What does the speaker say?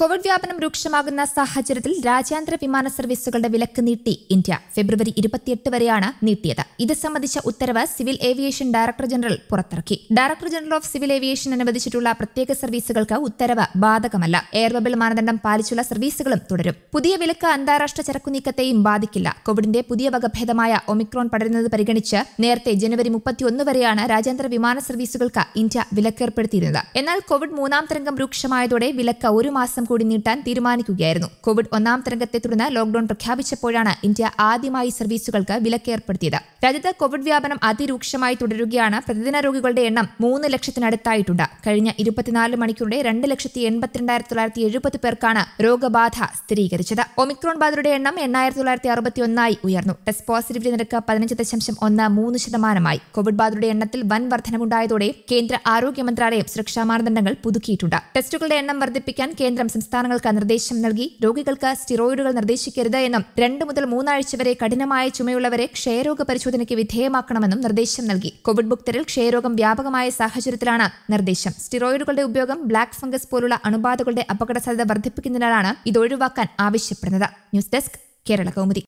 Covid വ്യാപനം രൂക്ഷമാകുന്ന സാഹചര്യത്തിൽ രാജ്യാന്തര വിമാന സർവീസുകളുടെ വിലക്ക് നീട്ടി ഇന്ത്യ ഫെബ്രുവരി ഇരുപത്തിയെട്ട് വരെയാണ് നീട്ടിയത് ഇത് സംബന്ധിച്ച ഉത്തരവ് സിവിൽ ഏവിയേഷൻ ഡയറക്ടർ ജനറൽ പുറത്തിറക്കി director general of civil aviation അനുവദിച്ചിട്ടുള്ള പ്രത്യേക സർവീസുകൾക്ക് ഉത്തരവ് ബാധകമല്ല എയർ ബബിൾ മാനദണ്ഡം പാലിച്ചുള്ള സർവീസുകളും തുടരും പുതിയ വിലക്ക് അന്താരാഷ്ട്ര ചരക്കുനീക്കത്തെയും ബാധിക്കില്ല കോവിഡിന്റെ പുതിയ വകഭേദമായ ഒമിക്രോൺ പടരുന്നത് പരിഗണിച്ച് നേരത്തെ ജനുവരി മുപ്പത്തിയൊന്ന് വരെയാണ് രാജ്യാന്തര വിമാന സർവീസുകൾക്ക് ഇന്ത്യ വിലക്കേർപ്പെടുത്തിയിരുന്നത് എന്നാൽ കോവിഡ് മൂന്നാം തരംഗം രൂക്ഷമായതോടെ വിലക്ക് ഒരു മാസം കൂടി നീട്ടാൻ തീരുമാനിക്കുകയായിരുന്നു കോവിഡ് ഒന്നാം തരംഗത്തെ തുടർന്ന് ലോക്ഡൌൺ പ്രഖ്യാപിച്ചപ്പോഴാണ് ഇന്ത്യ ആദ്യമായി സർവീസുകൾക്ക് വിലക്കേർപ്പെടുത്തിയത് രാജ്യത്ത് കോവിഡ് വ്യാപനം അതിരൂക്ഷമായി തുടരുകയാണ് പ്രതിദിന രോഗികളുടെ എണ്ണം മൂന്ന് ലക്ഷത്തിനടുത്തായിട്ടുണ്ട് കഴിഞ്ഞ ഇരുപത്തിനാല് മണിക്കൂറിലെ രണ്ട് ലക്ഷത്തി എൺപത്തിരണ്ടായിരത്തി തൊള്ളായിരത്തി എഴുപത് പേർക്കാണ് രോഗബാധ സ്ഥിരീകരിച്ചത് ഒമിക്രോൺ ബാധയുടെ എണ്ണം എണ്ണായിരത്തി തൊള്ളായിരത്തി അറുപത്തി ഒന്നായി ഉയർന്നു ടെസ്റ്റ് പോസിറ്റിവിറ്റി നിരക്ക് പതിനഞ്ച് ദശാംശം ഒന്ന് മൂന്ന് ശതമാനമായി കോവിഡ് ബാധയുടെ എണ്ണത്തിൽ വൻ വർധനമുണ്ടായതോടെ കേന്ദ്ര ആരോഗ്യ മന്ത്രാലയം സുരക്ഷാ മാനദണ്ഡങ്ങൾ പുതുക്കിയിട്ടുണ്ട് ടെസ്റ്റുകളുടെ എണ്ണം വർദ്ധിപ്പിക്കാൻ കേന്ദ്രം സംസ്ഥാനങ്ങൾക്ക് നിർദ്ദേശം നൽകി രോഗികൾക്ക് സ്റ്റിറോയിഡുകൾ നിർദ്ദേശിക്കരുത് എന്നും രണ്ട് മുതൽ മൂന്നാഴ്ച വരെ കഠിനമായ ചുമയുള്ളവരെ ക്ഷയരോഗ പരിശോധനയ്ക്ക് വിധേയമാക്കണമെന്നും നിർദ്ദേശം നൽകി കോവിഡ് മുക്തരിൽ ക്ഷയരോഗം വ്യാപകമായ സാഹചര്യത്തിലാണ് നിർദ്ദേശം സ്റ്റിറോയിഡുകളുടെ ഉപയോഗം ബ്ലാക്ക് ഫംഗസ് പോലുള്ള അണുബാധകളുടെ അപകട സാധ്യത വർദ്ധിപ്പിക്കുന്നതിനാലാണ് ഇത് ഒഴിവാക്കാൻ ആവശ്യപ്പെടുന്നത് ന്യൂസ് ഡെസ്ക് കേരള കൗമുദി